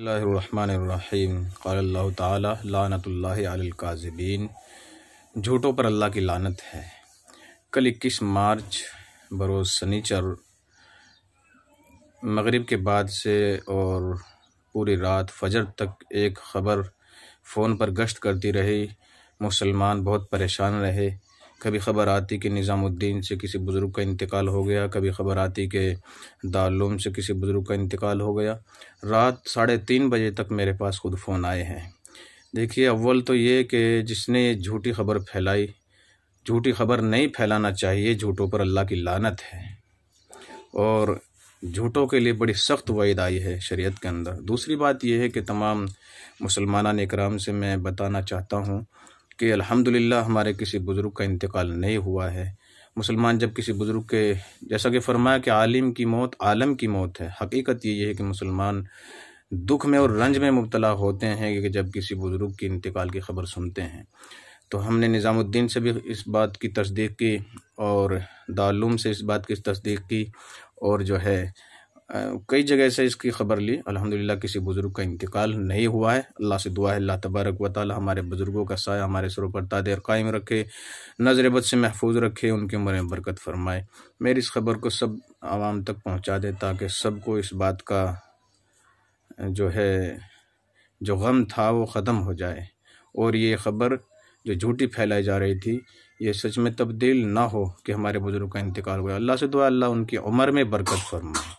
اللہ الرحمن الرحیم قال اللہ تعالی اللہ علی القاذبین جھوٹوں پر اللہ کی لانت ہے کل اکیس مارچ بروز سنیچر مغرب کے بعد سے اور پوری رات فجر تک ایک خبر فون پر گشت کرتی رہی مسلمان بہت پریشان رہے کبھی خبر آتی کہ نظام الدین سے کسی بزرگ کا انتقال ہو گیا کبھی خبر آتی کہ دارالعلوم سے کسی بزرگ کا انتقال ہو گیا رات ساڑھے تین بجے تک میرے پاس خود فون آئے ہیں دیکھیے اول تو یہ کہ جس نے جھوٹی خبر پھیلائی جھوٹی خبر نہیں پھیلانا چاہیے جھوٹوں پر اللہ کی لانت ہے اور جھوٹوں کے لیے بڑی سخت وعید آئی ہے شریعت کے اندر دوسری بات یہ ہے کہ تمام مسلمانان اکرام سے میں بتانا چاہتا ہوں کہ الحمدللہ ہمارے کسی بزرگ کا انتقال نہیں ہوا ہے مسلمان جب کسی بزرگ کے جیسا کہ فرمایا کہ عالم کی موت عالم کی موت ہے حقیقت یہ ہے کہ مسلمان دکھ میں اور رنج میں مبتلا ہوتے ہیں کہ جب کسی بزرگ کی انتقال کی خبر سنتے ہیں تو ہم نے نظام الدین سے بھی اس بات کی تصدیق کی اور دارالوم سے اس بات کی تصدیق کی اور جو ہے کئی جگہ سے اس کی خبر لی الحمدللہ کسی بزرگ کا انتقال نہیں ہوا ہے اللہ سے دعا ہے اللہ تبارک و تعالی ہمارے بزرگوں کا سایہ ہمارے سرو پر تادیر قائم رکھے نظر بد سے محفوظ رکھے ان کی عمر میں برکت فرمائے میری اس خبر کو سب عوام تک پہنچا دے تاکہ سب کو اس بات کا جو ہے جو غم تھا وہ ختم ہو جائے اور یہ خبر جو جھوٹی پھیلائی جا رہی تھی یہ سچ میں تبدیل نہ ہو کہ ہمارے بزرگ کا انتقال ہوا اللہ سے دعا اللہ ان کی عمر میں برکت فرمائے